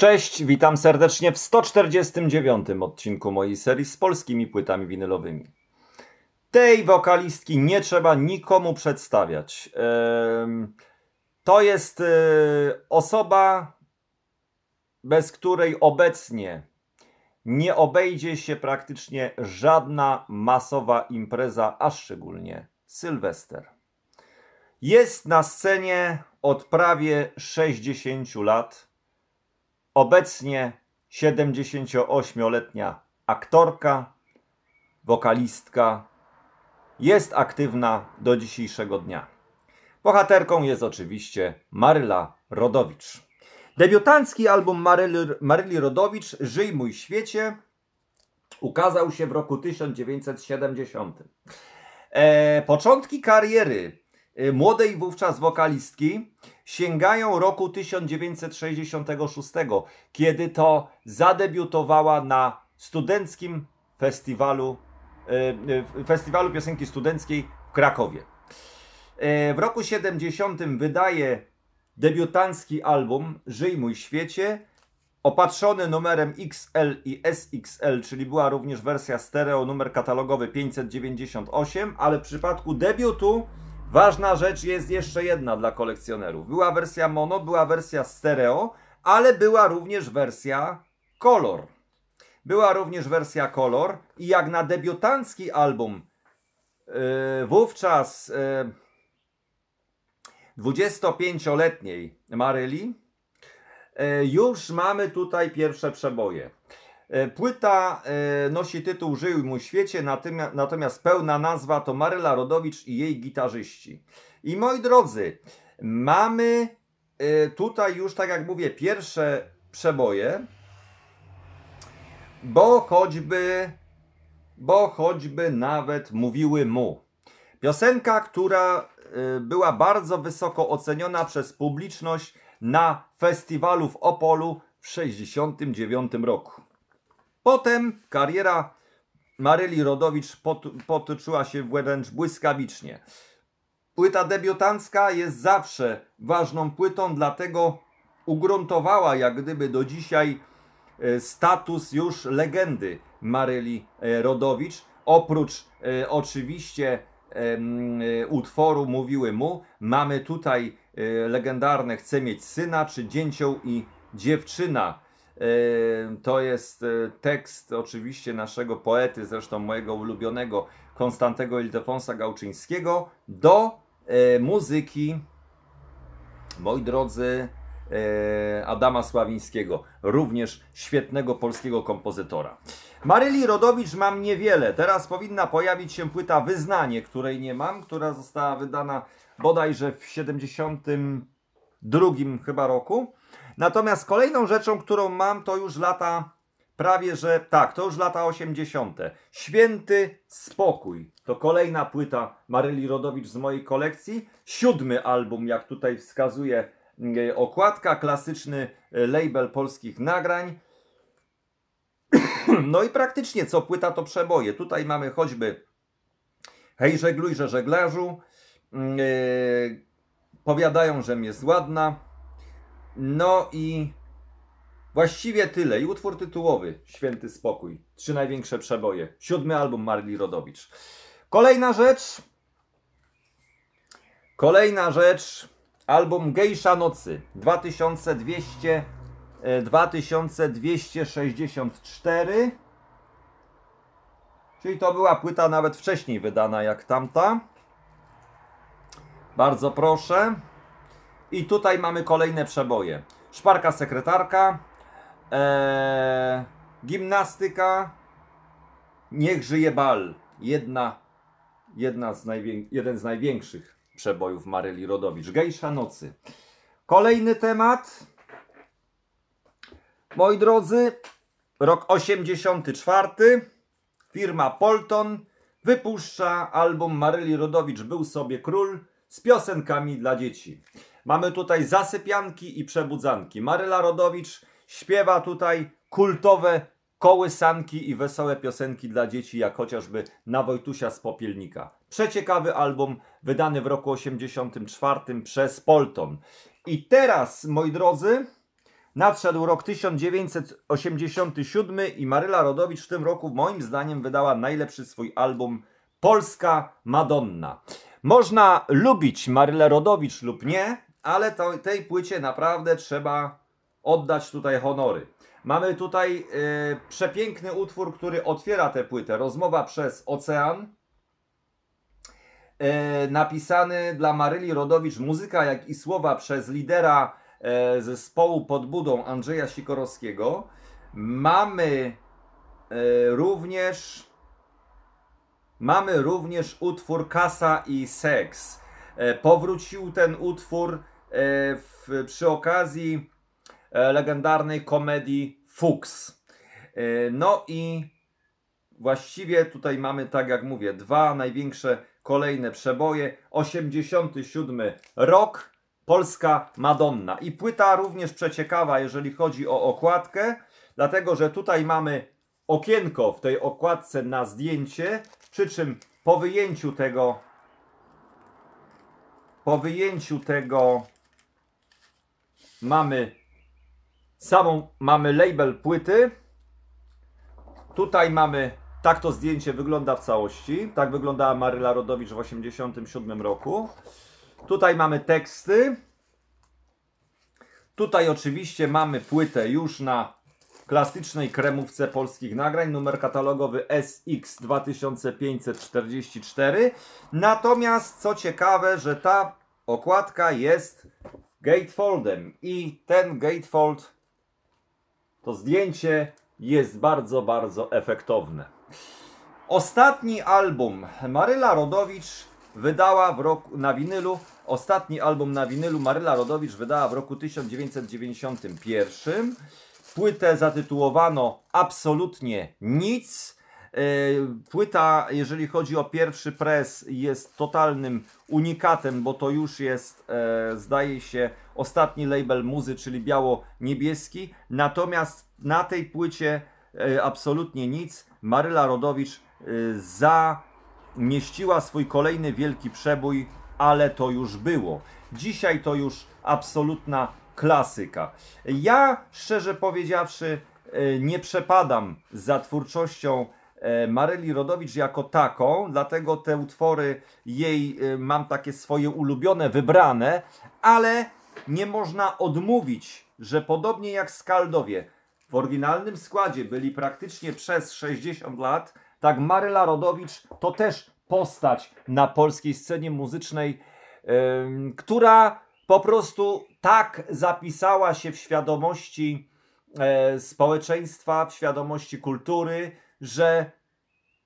Cześć, witam serdecznie w 149 odcinku mojej serii z polskimi płytami winylowymi. Tej wokalistki nie trzeba nikomu przedstawiać. To jest y, osoba, bez której obecnie nie obejdzie się praktycznie żadna masowa impreza, a szczególnie Sylwester. Jest na scenie od prawie 60 lat Obecnie 78-letnia aktorka, wokalistka, jest aktywna do dzisiejszego dnia. Bohaterką jest oczywiście Maryla Rodowicz. Debiutancki album Maryli, Maryli Rodowicz Żyj mój świecie ukazał się w roku 1970. E, początki kariery Y, młodej wówczas wokalistki sięgają roku 1966, kiedy to zadebiutowała na studenckim festiwalu, y, y, festiwalu piosenki studenckiej w Krakowie. W roku 70 wydaje debiutancki album Żyj mój świecie, opatrzony numerem XL i SXL, czyli była również wersja stereo, numer katalogowy 598, ale w przypadku debiutu Ważna rzecz jest jeszcze jedna dla kolekcjonerów. Była wersja mono, była wersja stereo, ale była również wersja kolor. Była również wersja kolor i jak na debiutancki album yy, wówczas yy, 25-letniej Maryli, yy, już mamy tutaj pierwsze przeboje. E, płyta e, nosi tytuł Żyj mój świecie, natomiast pełna nazwa to Maryla Rodowicz i jej gitarzyści. I moi drodzy, mamy e, tutaj już, tak jak mówię, pierwsze przeboje, bo choćby, bo choćby nawet mówiły mu. Piosenka, która była bardzo wysoko oceniona przez publiczność na festiwalu w Opolu w 1969 roku. Potem kariera Maryli Rodowicz pot, potoczyła się wręcz błyskawicznie. Płyta debiutancka jest zawsze ważną płytą, dlatego ugruntowała jak gdyby do dzisiaj e, status już legendy Maryli e, Rodowicz. Oprócz e, oczywiście e, e, utworu Mówiły Mu, mamy tutaj e, legendarne Chcę mieć syna czy Dzięcioł i dziewczyna. To jest y, tekst oczywiście naszego poety, zresztą mojego ulubionego Konstantego Ildefonsa Gałczyńskiego, do y, muzyki, moi drodzy, y, Adama Sławińskiego, również świetnego polskiego kompozytora. Maryli Rodowicz mam niewiele. Teraz powinna pojawić się płyta Wyznanie, której nie mam, która została wydana bodajże w 70 drugim chyba roku. Natomiast kolejną rzeczą, którą mam, to już lata prawie że tak, to już lata 80. Święty Spokój to kolejna płyta Maryli Rodowicz z mojej kolekcji. Siódmy album, jak tutaj wskazuje mm, okładka, klasyczny y, label polskich nagrań. No i praktycznie co płyta to przeboje. Tutaj mamy choćby Hej żeglujże żeglarzu, yy, powiadają, że jest ładna. No i właściwie tyle. I utwór tytułowy Święty Spokój. Trzy największe przeboje. Siódmy album Marli Rodowicz. Kolejna rzecz. Kolejna rzecz. Album Gejsza Nocy. 2200, 2264. E, Czyli to była płyta nawet wcześniej wydana jak tamta. Bardzo proszę. I tutaj mamy kolejne przeboje. Szparka sekretarka, eee, gimnastyka, niech żyje bal. Jedna, jedna z jeden z największych przebojów Maryli Rodowicz. Gejsza nocy. Kolejny temat. Moi drodzy, rok 84. Firma Polton wypuszcza album Maryli Rodowicz Był sobie król z piosenkami dla dzieci. Mamy tutaj zasypianki i przebudzanki. Maryla Rodowicz śpiewa tutaj kultowe kołysanki i wesołe piosenki dla dzieci, jak chociażby na Wojtusia z Popielnika. Przeciekawy album wydany w roku 1984 przez Polton. I teraz, moi drodzy, nadszedł rok 1987 i Maryla Rodowicz w tym roku moim zdaniem wydała najlepszy swój album Polska Madonna. Można lubić Marylę Rodowicz lub nie, ale to, tej płycie naprawdę trzeba oddać tutaj honory. Mamy tutaj e, przepiękny utwór, który otwiera tę płytę. Rozmowa przez ocean. E, napisany dla Maryli Rodowicz muzyka, jak i słowa przez lidera yy, zespołu pod budą Andrzeja Sikorowskiego. Mamy również Mamy również utwór Kasa i Seks. E, powrócił ten utwór e, w, przy okazji e, legendarnej komedii Fuchs. No i właściwie tutaj mamy, tak jak mówię, dwa największe kolejne przeboje. 87 rok, Polska Madonna. I płyta również przeciekawa, jeżeli chodzi o okładkę, dlatego że tutaj mamy okienko w tej okładce na zdjęcie, przy czym po wyjęciu tego po wyjęciu tego mamy samą mamy label płyty. Tutaj mamy tak to zdjęcie wygląda w całości. Tak wyglądała Maryla Rodowicz w 1987 roku. Tutaj mamy teksty. Tutaj oczywiście mamy płytę już na klasycznej kremówce polskich nagrań, numer katalogowy SX 2544. Natomiast co ciekawe, że ta okładka jest gatefoldem i ten gatefold, to zdjęcie jest bardzo, bardzo efektowne. Ostatni album Maryla Rodowicz wydała w roku na winylu. Ostatni album na winylu Maryla Rodowicz wydała w roku 1991. Płytę zatytułowano Absolutnie nic. E, płyta, jeżeli chodzi o pierwszy pres, jest totalnym unikatem, bo to już jest, e, zdaje się, ostatni label muzy, czyli biało-niebieski. Natomiast na tej płycie e, absolutnie nic. Maryla Rodowicz zamieściła swój kolejny wielki przebój, ale to już było. Dzisiaj to już absolutna klasyka. Ja szczerze powiedziawszy e, nie przepadam za twórczością e, Maryli Rodowicz jako taką, dlatego te utwory jej e, mam takie swoje ulubione, wybrane, ale nie można odmówić, że podobnie jak Skaldowie w oryginalnym składzie byli praktycznie przez 60 lat, tak Maryla Rodowicz to też postać na polskiej scenie muzycznej, yy, która po prostu tak zapisała się w świadomości e, społeczeństwa, w świadomości kultury, że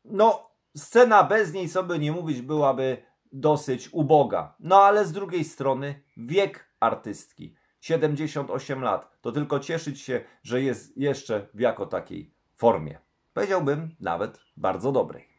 no, scena bez niej, sobie nie mówić, byłaby dosyć uboga. No ale z drugiej strony wiek artystki, 78 lat, to tylko cieszyć się, że jest jeszcze w jako takiej formie. Powiedziałbym nawet bardzo dobrej.